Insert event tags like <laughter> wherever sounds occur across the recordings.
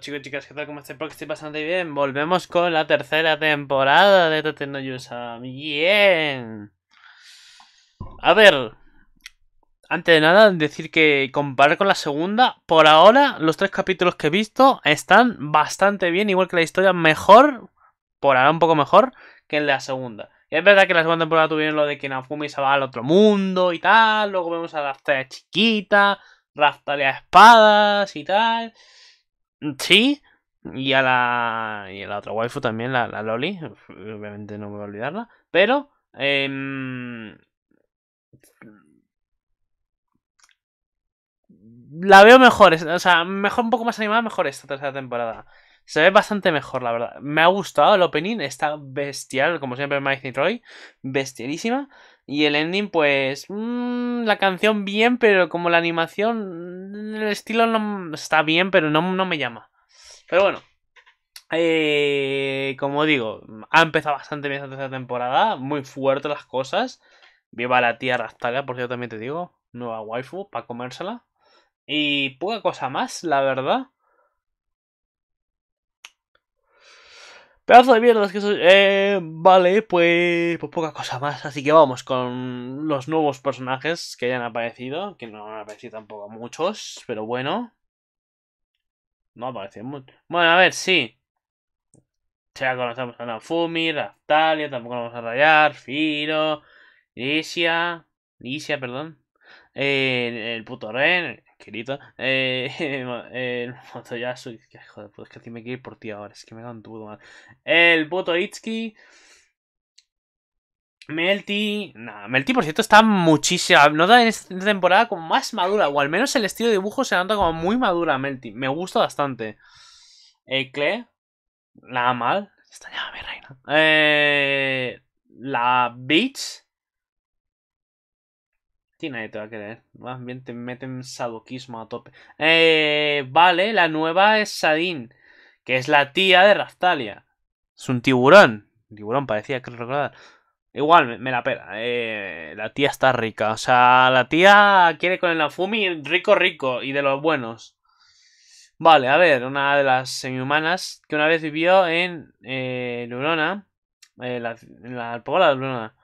chicos y chicas, ¿qué tal? ¿Cómo estáis? porque estoy bastante bien. Volvemos con la tercera temporada de Tateno YUSA Bien. A ver. Antes de nada, decir que comparar con la segunda, por ahora los tres capítulos que he visto están bastante bien, igual que la historia mejor, por ahora un poco mejor, que en la segunda. Y es verdad que la segunda temporada tuvieron lo de que Nafumi se va al otro mundo y tal, luego vemos a la chiquita, a espadas y tal. Sí. Y a la, y a la otra waifu también, la, la Loli. Obviamente no me voy a olvidarla. Pero... Em, la veo mejor, o sea, mejor un poco más animada, mejor esta tercera temporada. Se ve bastante mejor, la verdad. Me ha gustado el opening, está bestial, como siempre Mike y Troy, bestialísima. Y el ending, pues. Mm, la canción bien, pero como la animación. Mm, el estilo no, está bien, pero no, no me llama. Pero bueno. Eh, como digo, ha empezado bastante bien esta tercera temporada. Muy fuerte las cosas. Viva la tierra Rastalia, por yo también te digo. Nueva waifu para comérsela. Y poca cosa más, la verdad. Pedazo de es que eso eh, vale, pues, pues, poca cosa más. Así que vamos con los nuevos personajes que hayan aparecido. Que no han aparecido tampoco muchos, pero bueno. No aparecen muchos. Bueno, a ver, sí. Ya conocemos a Nanfumi, Raftalia, tampoco vamos a rayar. Firo, Isia. Isia, perdón. Eh, el puto Ren, querido eh, <laughs> el Motoyasu, que joder, pues que me quiero ir por ti ahora, es que me dan mal. El puto Itsuki. Melty. nada Melty, por cierto, está muchísima. Nota en esta temporada como más madura. O al menos el estilo de dibujo se nota como muy madura, Melty. Me gusta bastante. Eh, Cle. Nada mal. Está ya reina. Eh, la Beach. Sí, nadie te va a creer. bien te meten sadoquismo a tope. Eh, vale, la nueva es Sadin, que es la tía de Rastalia. Es un tiburón. Un tiburón, parecía que recordar. Igual, me, la pela. Eh, la tía está rica. O sea, la tía quiere con el Nafumi rico, rico y de los buenos. Vale, a ver, una de las semihumanas que una vez vivió en eh, Lurona. Eh, en la, la, de Lurona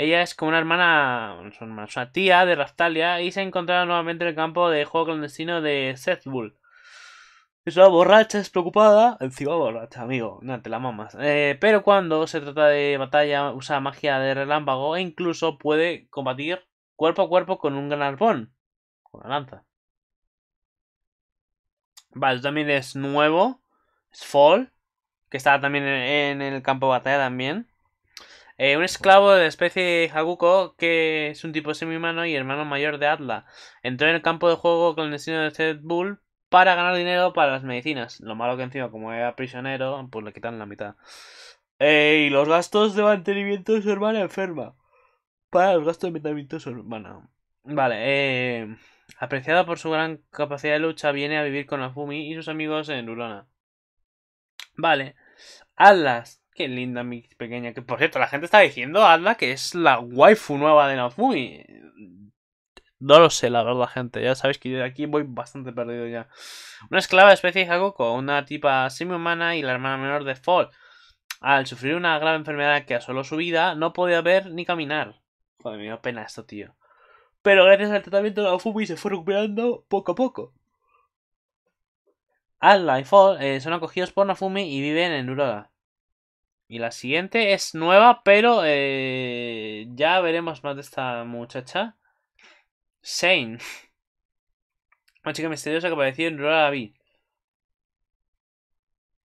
ella es como una hermana, una tía de Raftalia y se encontrado nuevamente en el campo de juego clandestino de Sethbull. Es una borracha, es preocupada, encima borracha, amigo, no te la mamas. Eh, pero cuando se trata de batalla usa magia de relámpago e incluso puede combatir cuerpo a cuerpo con un gran arpón, con la lanza. Vale, también es nuevo, es Fall, que está también en el campo de batalla también. Eh, un esclavo de especie Haguko, que es un tipo semi-humano y hermano mayor de Atla, entró en el campo de juego con el destino de Zed Bull para ganar dinero para las medicinas. Lo malo que encima, como era prisionero, pues le quitan la mitad. Eh, y los gastos de mantenimiento de su hermana enferma. Para los gastos de mantenimiento de su hermana. Vale, eh, apreciada por su gran capacidad de lucha, viene a vivir con Afumi y sus amigos en Urona. Vale, Atlas Qué linda mi pequeña. Que por cierto, la gente está diciendo, Adla, que es la waifu nueva de Nafumi. No lo sé, la verdad, gente. Ya sabéis que yo de aquí voy bastante perdido ya. Una esclava de especie Hagoko, una tipa semi-humana y la hermana menor de Fall. Al sufrir una grave enfermedad que asoló su vida, no podía ver ni caminar. Joder, me pena esto, tío. Pero gracias al tratamiento, de Nafumi se fue recuperando poco a poco. Adla y Fall eh, son acogidos por Nafumi y viven en Uroda. Y la siguiente es nueva, pero eh, ya veremos más de esta muchacha. Shane. <laughs> Una chica misteriosa que apareció en Rora B.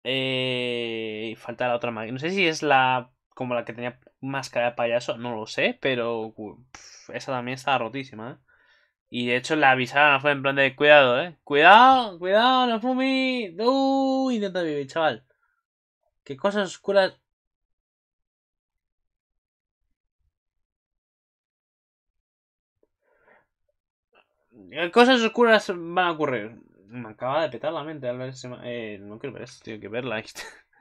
Eh, y falta la otra máquina. No sé si es la como la que tenía máscara de payaso, no lo sé, pero esa también estaba rotísima. ¿eh? Y de hecho la avisaron fue en plan de cuidado, eh. Cuidado, cuidado, Nafumi. Uy, intenta vivir, chaval. Qué cosas oscuras Cosas oscuras van a ocurrir. Me acaba de petar la mente. Al ver eh, no quiero ver esto, tengo que verla.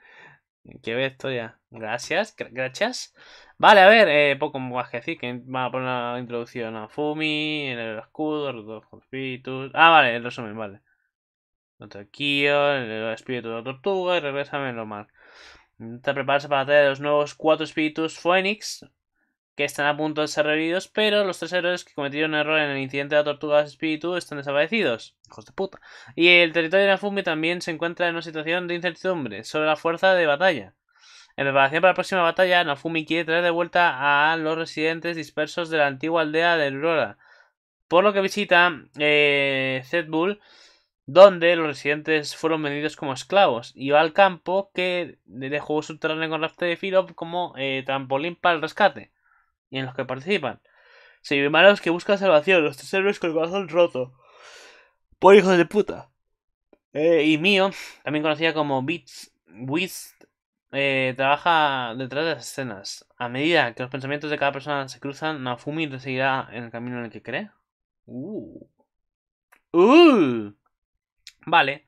<laughs> que ver esto ya. Gracias, gracias. Vale, a ver, eh, poco más que decir. Que va a poner la introducción a Fumi, en el escudo, los dos espíritus. Ah, vale, el resumen, vale. Otro Kyo, el espíritu de la tortuga y regresame mal, está prepararse para traer los nuevos cuatro espíritus Phoenix, que están a punto de ser revividos, pero los tres héroes que cometieron error en el incidente de la tortuga de espíritu están desaparecidos. Hijos de puta. Y el territorio de Nafumi también se encuentra en una situación de incertidumbre sobre la fuerza de batalla. En preparación para la próxima batalla, Nafumi quiere traer de vuelta a los residentes dispersos de la antigua aldea de Aurora, por lo que visita eh, Zedbull, donde los residentes fueron vendidos como esclavos, y va al campo que dejó subterráneo con rafte de filo como eh, trampolín para el rescate y en los que participan. los que buscan salvación, los tres héroes con el corazón roto. Por hijo de puta. Eh, y mío, también conocida como Beats, Wiz, eh, trabaja detrás de las escenas. A medida que los pensamientos de cada persona se cruzan, Nafumi le seguirá en el camino en el que cree. Uh. uh. Vale.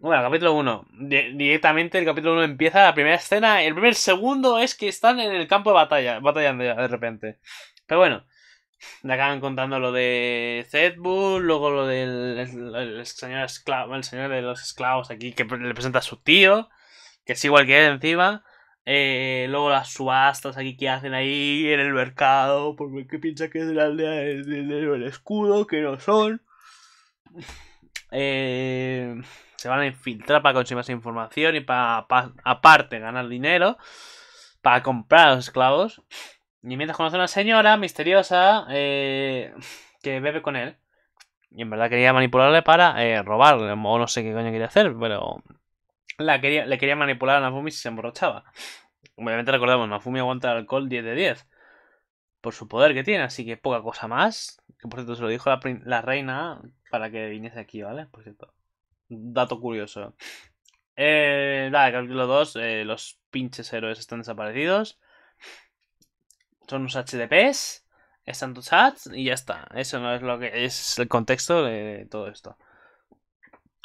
Bueno, capítulo 1. directamente el capítulo 1 empieza la primera escena. El primer segundo es que están en el campo de batalla, batallando ya de repente. Pero bueno, le acaban contando lo de Zedbull, luego lo del señor esclavo, el señor de los esclavos aquí que le presenta a su tío, que es igual que él encima. Eh, luego las subastas aquí que hacen ahí en el mercado, porque qué piensa que es la aldea del escudo, que no son. Eh, se van a infiltrar para conseguir más información y para, aparte ganar dinero para comprar a los esclavos. Y mientras conoce a una señora misteriosa eh, que bebe con él. Y en verdad quería manipularle para eh, robarle, o no sé qué coño quería hacer, pero la quería, le quería manipular a Nafumi si se emborrachaba. Obviamente recordemos, Nafumi aguanta el alcohol 10 de 10 por su poder que tiene, así que poca cosa más. Que por cierto se lo dijo la, la reina para que viniese aquí, ¿vale? Por cierto. Dato curioso. Eh, nada, capítulo 2. Eh, los pinches héroes están desaparecidos. Son unos HDPs. Están tus chats y ya está. Eso no es lo que es el contexto de todo esto.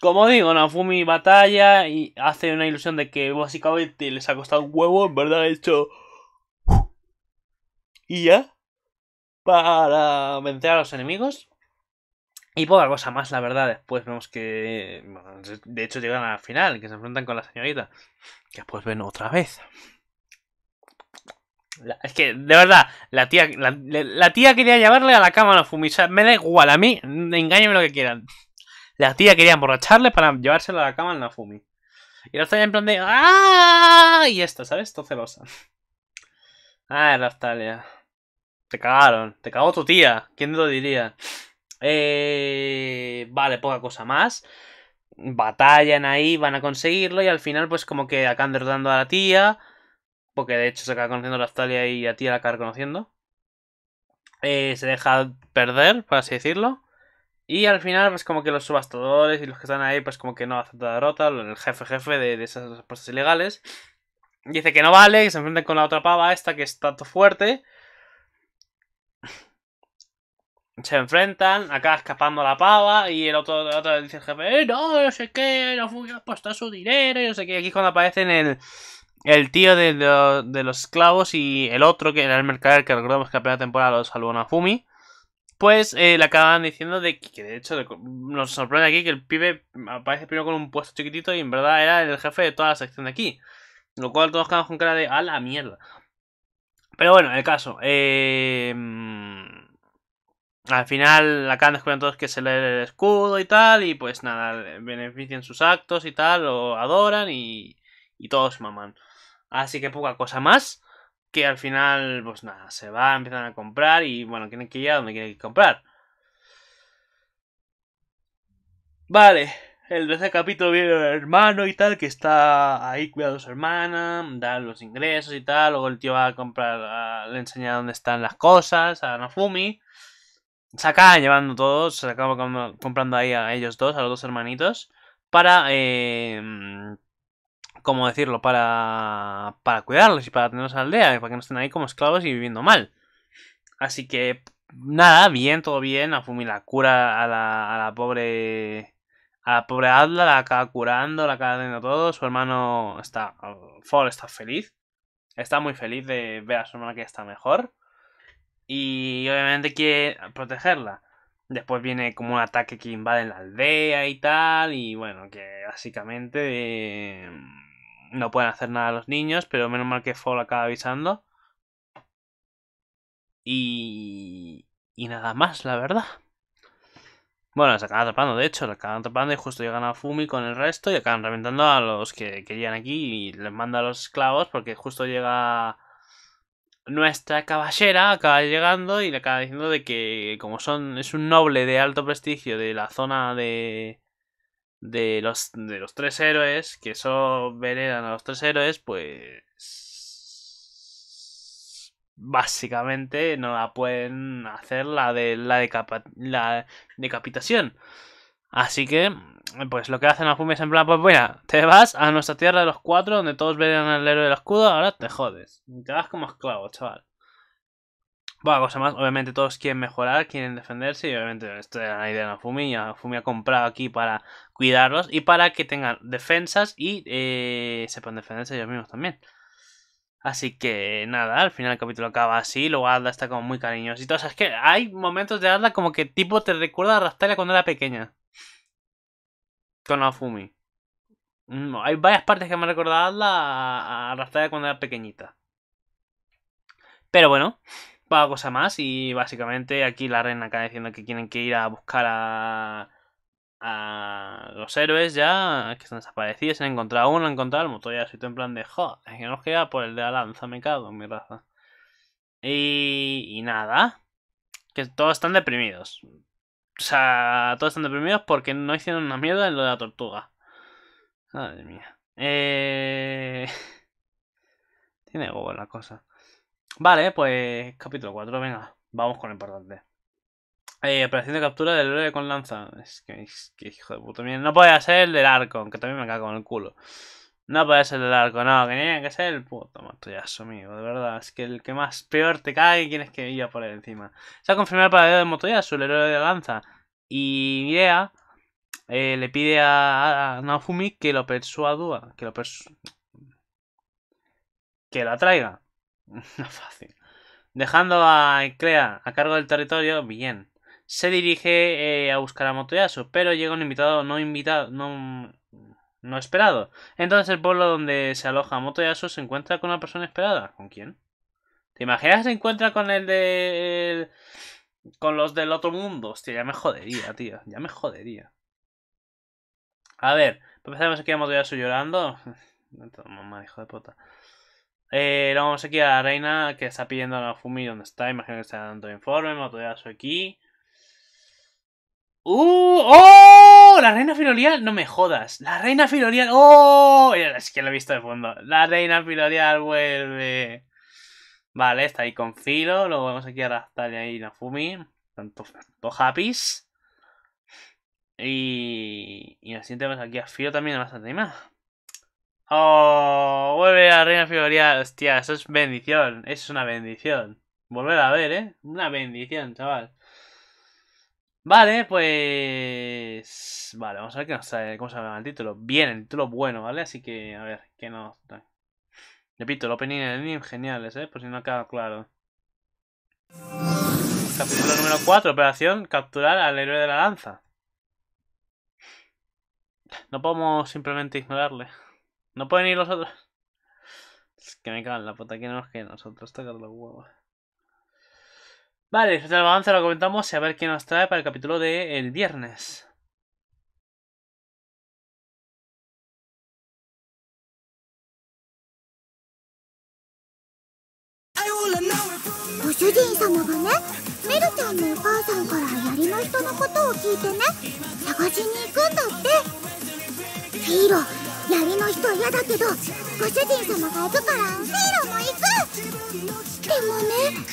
Como digo, Nafumi batalla y hace una ilusión de que básicamente les ha costado un huevo. En verdad, ha hecho. Y ya. Para vencer a los enemigos. Y poca cosa más, la verdad. Después vemos que. de hecho, llegan a la final, que se enfrentan con la señorita. Que después ven otra vez. es que, de verdad, la tía, la, tía quería llevarle a la cama a la sea, Me da igual, a mí, engáñenme lo que quieran. La tía quería emborracharle para llevárselo a la cama en la fumi. Y la en plan de. ¡Ah! Y esto, ¿sabes? Esto celosa. Ay, ah, Raftalia. Te cagaron. Te cagó tu tía. ¿Quién lo diría? Eh, vale, poca cosa más. Batallan ahí, van a conseguirlo y al final pues como que acaban derrotando a la tía. Porque de hecho se acaba conociendo la Astalia y a tía la acaba conociendo. Eh, se deja perder, por así decirlo. Y al final, pues como que los subastadores y los que están ahí, pues como que no aceptan la derrota, el jefe jefe de, esas cosas ilegales. Dice que no vale, que se enfrenten con la otra pava esta que está tanto fuerte se enfrentan, acá escapando la pava y el otro, otro dice el jefe, eh, no, no sé qué, no fui a su dinero, y no sé qué. Aquí cuando aparecen el, tío de, los esclavos y el otro, que era el mercader que recordamos que la primera temporada lo salvó a Fumi, pues eh, le acaban diciendo de que, de hecho nos sorprende aquí que el pibe aparece primero con un puesto chiquitito y en verdad era el jefe de toda la sección de aquí. Lo cual todos quedamos con cara de a la mierda. Pero bueno, el caso. Eh, al final acá descubren todos que se lee el escudo y tal, y pues nada, benefician sus actos y tal, lo adoran y, y todos maman. Así que poca cosa más, que al final, pues nada, se va, empiezan a comprar y bueno, tienen que ir a donde quieren que comprar. Vale, el tercer capítulo viene el hermano y tal, que está ahí cuidando a su hermana, da los ingresos y tal, luego el tío va a comprar, le enseña dónde están las cosas a Nafumi se acaba llevando todos, se acaba comprando ahí a ellos dos, a los dos hermanitos, para, eh, ¿cómo decirlo? Para, para cuidarlos y para tenerlos a aldea, para que no estén ahí como esclavos y viviendo mal. Así que, nada, bien, todo bien, Afumi la cura a la, a la pobre... A la pobre Adla la acaba curando, la acaba teniendo todo. Su hermano está. Ford está feliz. Está muy feliz de ver a su hermana que está mejor. Y obviamente quiere protegerla. Después viene como un ataque que invade la aldea y tal. Y bueno, que básicamente eh, no pueden hacer nada a los niños. Pero menos mal que Fall acaba avisando. Y, y nada más, la verdad. Bueno, se acaban atrapando, de hecho, se acaban atrapando y justo llegan a Fumi con el resto y acaban reventando a los que, que llegan aquí y les manda a los esclavos porque justo llega nuestra caballera acaba llegando y le acaba diciendo de que como son es un noble de alto prestigio de la zona de de los de los tres héroes que eso veneran a los tres héroes pues básicamente no la pueden hacer la de la, la decapitación así que pues lo que hacen Nafumi es en plan, pues mira, te vas a nuestra tierra de los cuatro, donde todos verían al héroe del escudo, ahora te jodes. Te vas como esclavo, chaval. Bueno, cosa más, obviamente todos quieren mejorar, quieren defenderse y obviamente esto era la idea de Nafumi. y fumi ha comprado aquí para cuidarlos y para que tengan defensas y eh, sepan defenderse ellos mismos también. Así que nada, al final el capítulo acaba así, luego Arda está como muy cariñoso y todo. es que hay momentos de Arda como que tipo te recuerda a Rastalia cuando era pequeña con Afumi. No, mm, hay varias partes que me recordaban la a cuando era pequeñita. Pero bueno, va cosa más y básicamente aquí la reina acaba diciendo que tienen que ir a buscar a, a los héroes ya, que están desaparecidos, han encontrado uno, han encontrado el motor ya, soy en plan de, joder, es que nos queda por el de la lanza, me cago en mi raza. Y, y nada, que todos están deprimidos. O sea, todos están deprimidos porque no hicieron una mierda en lo de la tortuga. Madre mía. Eh, <laughs> tiene huevo la cosa. Vale, pues capítulo 4, venga, vamos con lo importante. Eh, operación de captura del héroe con lanza. Es que, hijo de puta. mierda. no puede ser el del arco, aunque también me cago en el culo. No puede ser el arco, no, que tenía que ser el puto Motoyasu, amigo, de verdad. Es que el que más peor te cae, tienes que a por él encima. Se ha confirmado el paradero de Motoyasu, el héroe de lanza. Y Idea eh, le pide a, a, que lo persuadúa, que lo persu que la atraiga. <laughs> no fácil. Dejando a Crea a cargo del territorio, bien. Se dirige eh, a buscar a Motoyasu, pero llega un invitado no invitado, no no esperado. Entonces el pueblo donde se aloja Motoyasu se encuentra con una persona esperada. ¿Con quién? ¿Te imaginas que se encuentra con el de... con los del otro mundo? Hostia, ya me jodería, tío. Ya me jodería. A ver, pues empezamos aquí a Motoyasu llorando. <laughs> Mamá, hijo de puta. Eh, vamos aquí a la reina que está pidiendo a la Fumi donde está. Imagino que está dando informe. Motoyasu aquí. ¡Uh! ¡Oh! La reina Filorial, no me jodas. La reina Filorial, ¡oh! Es que lo he visto de fondo. La reina Filorial vuelve. Vale, está ahí con Filo. Luego vamos aquí a raptar y Nafumi. Tanto, tanto Y. Y nos aquí a Filo también bastante más. ¡Oh! Vuelve la reina Filorial. Hostia, eso es bendición. Eso es una bendición. Volver a ver, ¿eh? Una bendición, chaval. Vale, pues... Vale, vamos a ver qué nos sale, cómo se llama el título. Bien, el título bueno, ¿vale? Así que, a ver, que nos... Repito, el opening y el geniales, ¿eh? Por si no quedado claro. Capítulo número 4, operación capturar al héroe de la lanza. No podemos simplemente ignorarle. No pueden ir los otros. Es que me cagan la puta, que no nos que nosotros, tocar los huevos. Vale, el avance lo comentamos y a ver qué nos trae para el capítulo de el viernes. 槍の人嫌だけどご主人様が行くからヒーローも行くでもね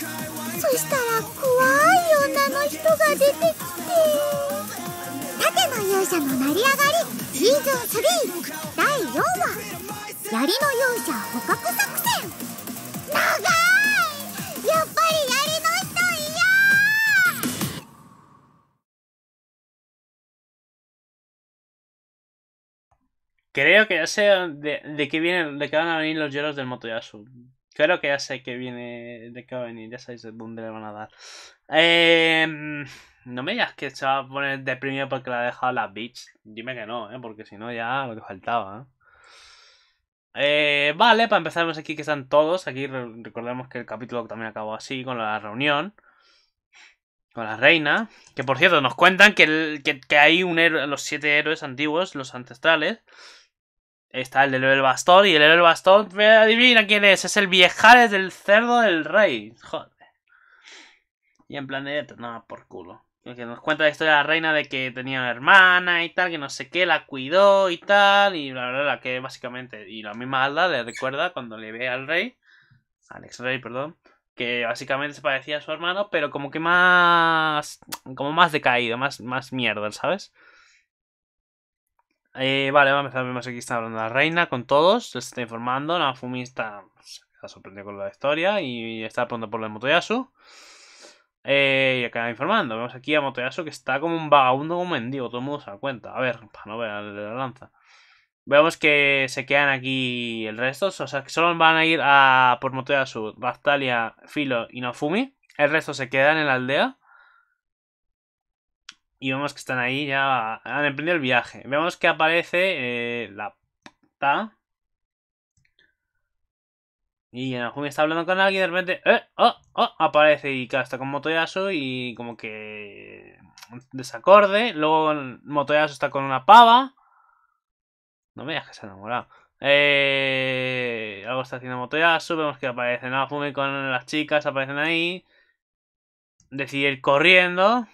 そしたら怖い女の人が出てきて盾の勇者の成り上がりシーズン3第4話槍の勇者捕獲作戦 Creo que ya sé de, qué vienen, de qué van a venir los hielos del Motoyasu. Creo que ya sé que viene, de qué va a venir, ya sabéis de dónde le van a dar. Em, no me digas que se va a poner deprimido porque la ha dejado la bitch. Dime que no, ¿eh? porque si no ya lo que faltaba. ¿eh? Eh, vale, para empezar pues aquí que están todos. Aquí recordemos que el capítulo también acabó así, con la reunión. Con la reina. Que por cierto, nos cuentan que, hay un los siete héroes antiguos, los ancestrales. Está el del level bastón y el level del bastón, adivina quién es, es el viejares del cerdo del rey. Joder. Y en plan de, no, por culo. Que nos cuenta la historia de la reina de que tenía una hermana y tal, que no sé qué, la cuidó y tal, y la verdad la que básicamente, y la misma Alda le recuerda cuando le ve al rey, al ex rey, perdón, que básicamente se parecía a su hermano, pero como que más, como más decaído, más, más mierda, ¿sabes? Eh, vale, vamos a empezar, vemos Aquí está hablando la reina con todos. Les está informando. Nafumi está, pues, sorprendido con la historia y está pronto por la Motoyasu. Eh, y acaba informando. Vemos aquí a Motoyasu que está como un vagabundo, como un mendigo. Todo el mundo se da cuenta. A ver, para no ver la lanza. Vemos que se quedan aquí el resto. O sea, que solo van a ir a por Motoyasu, Bactalia, Filo y Nafumi. El resto se quedan en la aldea. Y vemos que están ahí, ya han emprendido el viaje. Vemos que aparece eh, la puta. Y Yanajumi está hablando con alguien y de repente eh, oh, oh, aparece y está con Motoyasu y como que desacorde. Luego Motoyasu está con una pava. No me digas que se ha enamorado. Eh, algo está haciendo Motoyasu. Vemos que aparece Nafumi con las chicas, aparecen ahí. Decide ir corriendo.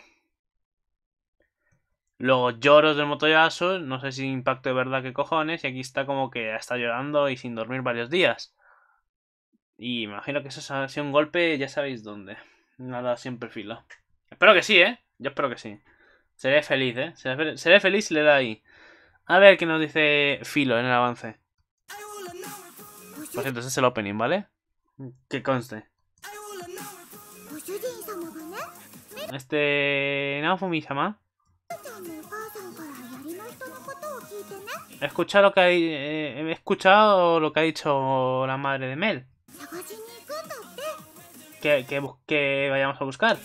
Luego lloros del motoyazo, no sé si impacto de verdad que cojones, y aquí está como que está llorando y sin dormir varios días. Y imagino que eso ha sido un golpe, ya sabéis dónde. Nada siempre filo. Espero que sí, ¿eh? Yo espero que sí. Seré feliz, ¿eh? Seré, feliz si le da ahí. A ver qué nos dice Filo en el avance. Por cierto, ese es el opening, ¿vale? Que conste. Este... No, Fumi-sama. lo que eh, he escuchado lo que ha dicho la madre de Mel. Que, que, vayamos a buscar.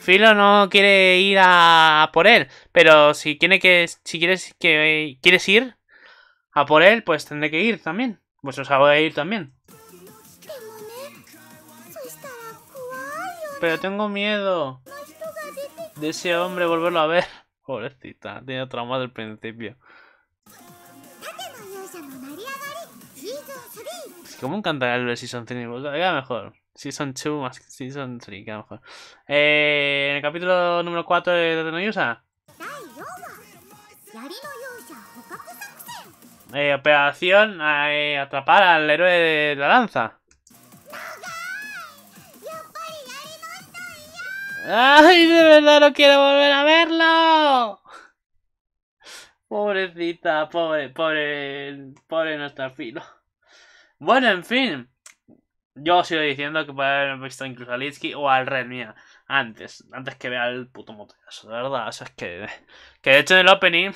Filo no quiere ir a por él, pero si tiene que si quieres que quieres ir a por él, pues tendré que ir también. Pues os voy ir también. Pero tengo miedo de ese hombre volverlo a ver. <laughs> Pobrecita, Tenía trauma del principio. ¿Cómo encantaría el ver Season 3? Queda mejor. Season 2 más que Season 3, queda mejor. Eh, en el capítulo número 4 de Tenoyusa. Eh, operación a eh, atrapar al héroe de la lanza. ¡Ay, de verdad no quiero volver a verlo! Pobrecita, pobre, pobre, pobre nuestra filo. Bueno, en fin. Yo sigo diciendo que puede haber visto incluso a Litsky o al Red, mía. Antes, antes que vea el puto Motoyasu, de verdad. eso es que. Que de hecho en el opening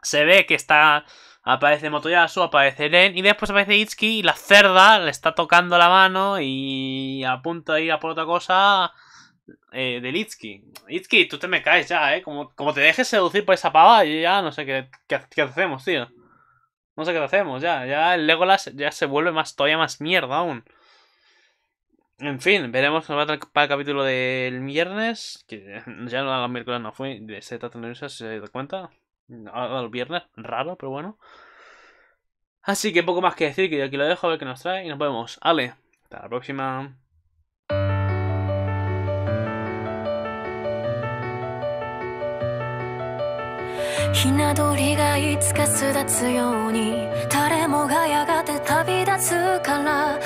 se ve que está. Aparece Motoyasu, aparece Len y después aparece Itsuki y la cerda le está tocando la mano y a punto de ir a por otra cosa eh, Itzki, Itzki, tú te me caes ya, ¿eh? Como, te dejes seducir por esa pava, y ya no sé qué, hacemos, tío. No sé qué hacemos, ya. Ya el Legolas ya se vuelve más todavía más mierda aún. En fin, veremos para el capítulo del viernes. Que <laughs> ya no miércoles no fui. De Z si se dado cuenta. el viernes, raro, pero bueno. Así que poco más que decir, que yo aquí lo dejo a ver qué nos trae y nos vemos. Ale, hasta la próxima. ひな鳥がいつか巣立つように誰もがやがて旅立つから